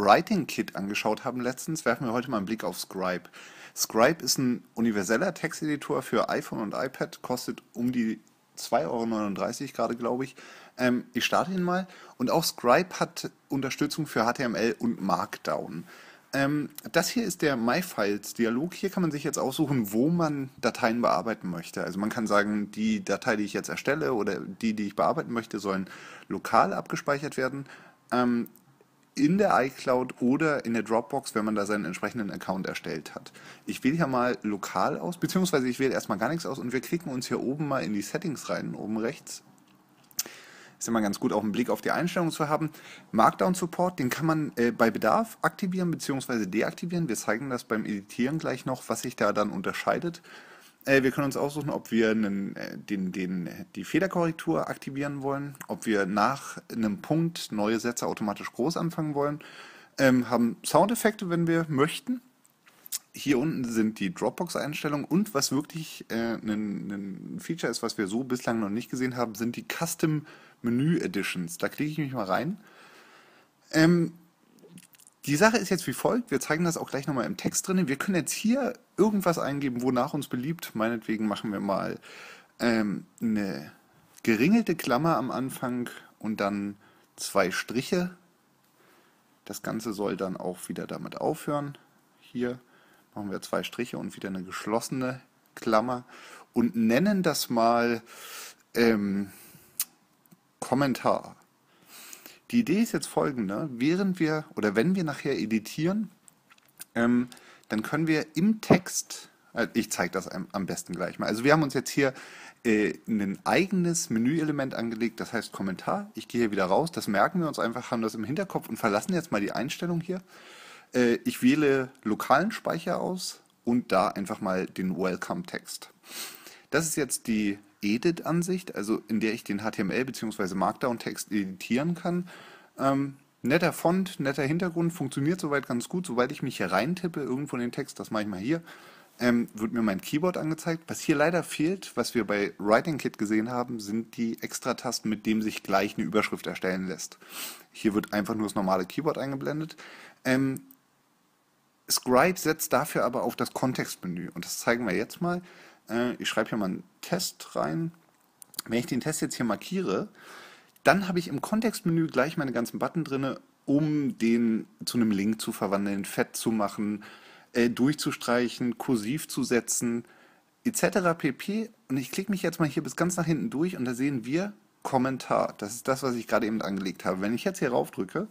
Writing Kit angeschaut haben letztens, werfen wir heute mal einen Blick auf Scribe. Scribe ist ein universeller Texteditor für iPhone und iPad, kostet um die 2,39 Euro gerade, glaube ich. Ähm, ich starte ihn mal. Und auch Scribe hat Unterstützung für HTML und Markdown. Ähm, das hier ist der MyFiles-Dialog. Hier kann man sich jetzt aussuchen, wo man Dateien bearbeiten möchte. Also man kann sagen, die Datei, die ich jetzt erstelle oder die, die ich bearbeiten möchte, sollen lokal abgespeichert werden. Ähm, in der iCloud oder in der Dropbox, wenn man da seinen entsprechenden Account erstellt hat. Ich wähle hier mal lokal aus, beziehungsweise ich wähle erstmal gar nichts aus und wir klicken uns hier oben mal in die Settings rein, oben rechts. Ist immer ganz gut, auch einen Blick auf die Einstellungen zu haben. Markdown Support, den kann man äh, bei Bedarf aktivieren beziehungsweise deaktivieren. Wir zeigen das beim Editieren gleich noch, was sich da dann unterscheidet. Äh, wir können uns aussuchen, ob wir einen, äh, den, den, die Federkorrektur aktivieren wollen, ob wir nach einem Punkt neue Sätze automatisch groß anfangen wollen, ähm, haben Soundeffekte, wenn wir möchten. Hier unten sind die Dropbox-Einstellungen und was wirklich äh, ein, ein Feature ist, was wir so bislang noch nicht gesehen haben, sind die Custom Menü Editions. Da klicke ich mich mal rein. Ähm, die Sache ist jetzt wie folgt, wir zeigen das auch gleich nochmal im Text drin. Wir können jetzt hier irgendwas eingeben, wonach uns beliebt. Meinetwegen machen wir mal ähm, eine geringelte Klammer am Anfang und dann zwei Striche. Das Ganze soll dann auch wieder damit aufhören. Hier machen wir zwei Striche und wieder eine geschlossene Klammer und nennen das mal ähm, Kommentar. Die Idee ist jetzt folgende, während wir oder wenn wir nachher editieren, ähm, dann können wir im Text, also ich zeige das am besten gleich mal, also wir haben uns jetzt hier äh, ein eigenes Menüelement angelegt, das heißt Kommentar, ich gehe hier wieder raus, das merken wir uns einfach, haben das im Hinterkopf und verlassen jetzt mal die Einstellung hier. Äh, ich wähle lokalen Speicher aus und da einfach mal den Welcome-Text. Das ist jetzt die Edit-Ansicht, also in der ich den HTML- bzw. Markdown-Text editieren kann. Ähm, netter Font, netter Hintergrund, funktioniert soweit ganz gut. Soweit ich mich hier reintippe, irgendwo in den Text, das mache ich mal hier, ähm, wird mir mein Keyboard angezeigt. Was hier leider fehlt, was wir bei Writing Kit gesehen haben, sind die Extra-Tasten, mit denen sich gleich eine Überschrift erstellen lässt. Hier wird einfach nur das normale Keyboard eingeblendet. Ähm, Scribe setzt dafür aber auf das Kontextmenü und das zeigen wir jetzt mal. Äh, ich schreibe hier mal einen Test rein. Wenn ich den Test jetzt hier markiere, dann habe ich im Kontextmenü gleich meine ganzen Button drin, um den zu einem Link zu verwandeln, fett zu machen, äh, durchzustreichen, kursiv zu setzen, etc. pp. Und ich klicke mich jetzt mal hier bis ganz nach hinten durch und da sehen wir Kommentar. Das ist das, was ich gerade eben angelegt habe. Wenn ich jetzt hier rauf drücke,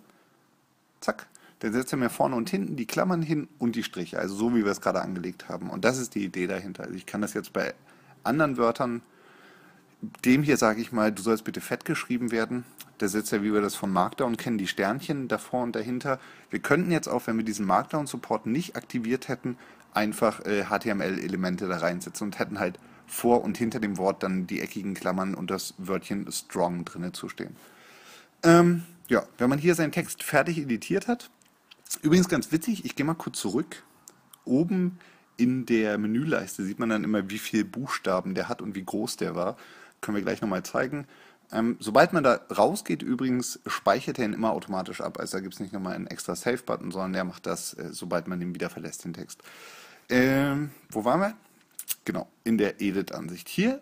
zack, dann setzt er mir vorne und hinten die Klammern hin und die Striche, also so wie wir es gerade angelegt haben. Und das ist die Idee dahinter. Also ich kann das jetzt bei anderen Wörtern, dem hier sage ich mal, du sollst bitte fett geschrieben werden. Der setzt ja, wie wir das von Markdown kennen, die Sternchen davor und dahinter. Wir könnten jetzt auch, wenn wir diesen Markdown-Support nicht aktiviert hätten, einfach äh, HTML-Elemente da reinsetzen und hätten halt vor und hinter dem Wort dann die eckigen Klammern und das Wörtchen strong drinne zu stehen. Ähm, ja, wenn man hier seinen Text fertig editiert hat, Übrigens ganz witzig, ich gehe mal kurz zurück. Oben in der Menüleiste sieht man dann immer, wie viele Buchstaben der hat und wie groß der war. Können wir gleich nochmal zeigen. Ähm, sobald man da rausgeht, übrigens, speichert er ihn immer automatisch ab. Also da gibt es nicht nochmal einen extra Save-Button, sondern der macht das, äh, sobald man ihn wieder verlässt, den Text. Ähm, wo waren wir? Genau, in der Edit-Ansicht. Hier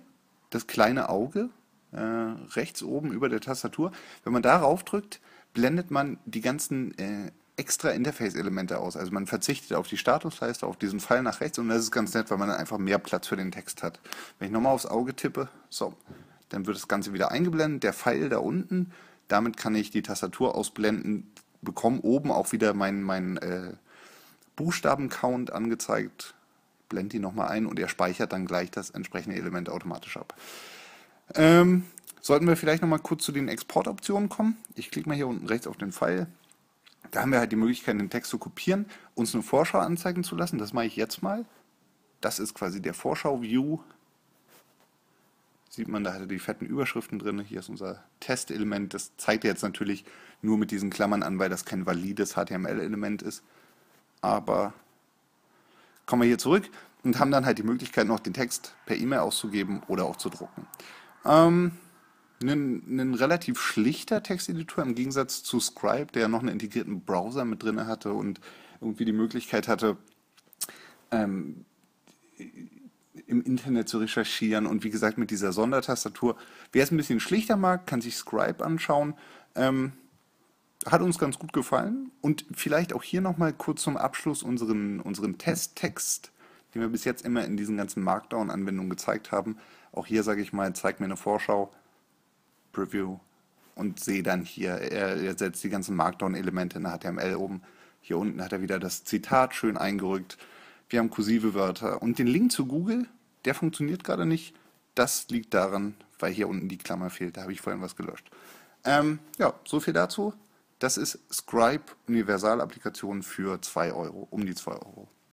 das kleine Auge, äh, rechts oben über der Tastatur. Wenn man darauf drückt, blendet man die ganzen äh, extra Interface-Elemente aus. Also man verzichtet auf die Statusleiste, auf diesen Pfeil nach rechts und das ist ganz nett, weil man dann einfach mehr Platz für den Text hat. Wenn ich nochmal aufs Auge tippe, so, dann wird das Ganze wieder eingeblendet, der Pfeil da unten, damit kann ich die Tastatur ausblenden, bekomme oben auch wieder meinen mein, äh, Buchstaben-Count angezeigt, blende die nochmal ein und er speichert dann gleich das entsprechende Element automatisch ab. Ähm, sollten wir vielleicht nochmal kurz zu den Exportoptionen kommen. Ich klicke mal hier unten rechts auf den Pfeil. Da haben wir halt die Möglichkeit, den Text zu kopieren, uns eine Vorschau anzeigen zu lassen. Das mache ich jetzt mal. Das ist quasi der Vorschau-View. Sieht man, da hat er die fetten Überschriften drin. Hier ist unser Testelement. Das zeigt er jetzt natürlich nur mit diesen Klammern an, weil das kein valides HTML-Element ist. Aber kommen wir hier zurück und haben dann halt die Möglichkeit, noch den Text per E-Mail auszugeben oder auch zu drucken. Ähm, ein, ein relativ schlichter Texteditor im Gegensatz zu Scribe, der noch einen integrierten Browser mit drin hatte und irgendwie die Möglichkeit hatte, ähm, im Internet zu recherchieren und wie gesagt mit dieser Sondertastatur. Wer es ein bisschen schlichter mag, kann sich Scribe anschauen. Ähm, hat uns ganz gut gefallen und vielleicht auch hier nochmal kurz zum Abschluss unseren, unseren Testtext, den wir bis jetzt immer in diesen ganzen Markdown-Anwendungen gezeigt haben. Auch hier sage ich mal, zeig mir eine Vorschau. Preview und sehe dann hier, er, er setzt die ganzen Markdown-Elemente in der HTML um. Hier unten hat er wieder das Zitat schön eingerückt. Wir haben kursive Wörter. Und den Link zu Google, der funktioniert gerade nicht. Das liegt daran, weil hier unten die Klammer fehlt. Da habe ich vorhin was gelöscht. Ähm, ja, so viel dazu. Das ist Scribe Universal-Applikation für 2 Euro, um die 2 Euro.